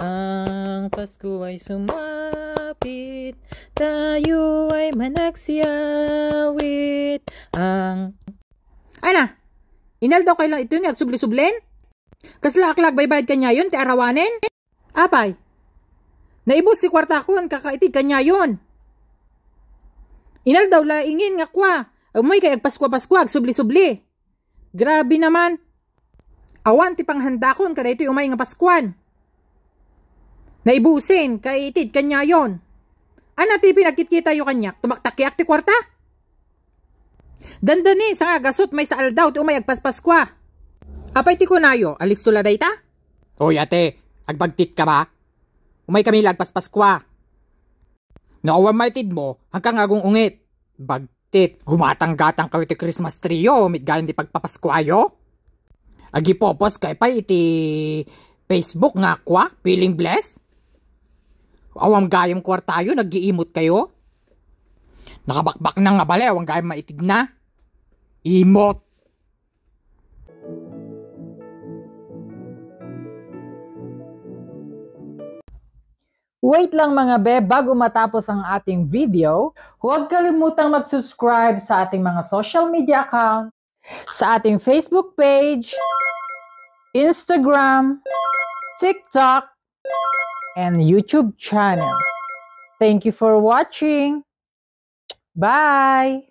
Ang Pasko ay sumapit, tayo ay managsiyawit. Ang... Ay na! Inal daw kailang ito yung nagsubli-sublen? Kaslaaklag baybayad kanya yun, ti arawanen? Apay, naibos si kwarta ko, kakaitig kanya yun. Inal daw laingin nga kwa, umoy kay agpaskwa-paskwag, agsubli subli Grabe naman. Awan ti panghanda kon kada ito umay nga Paskuan. Naibusin, kaitid, kanya yon. Ana ti pinagkitkita yo kanya? tumaktakyak ti kwarta? Dandani sa nga gasot may sa aldaw, ti umayag agpaspaskwa. Apay ti kunayo, alis tula dayta? Oy ate, agbagtik ka ba? Umay kami lagpaspaskwa. Nakuwan maitid mo, hanggang agong ungit. Bagtit, gumatang-gatang kayo ti Christmas tree yo, oh, mitgayon ti yo. Agipopos kay pa iti Facebook nga kwa, feeling blessed? Awang gayam kwartayo, nag-iimot kayo? Nakabakbak na nga bala, awang gayam maitig na. Imot! Wait lang mga be, bago matapos ang ating video, huwag kalimutang mag-subscribe sa ating mga social media account, sa ating Facebook page, Instagram, TikTok, and YouTube channel. Thank you for watching. Bye!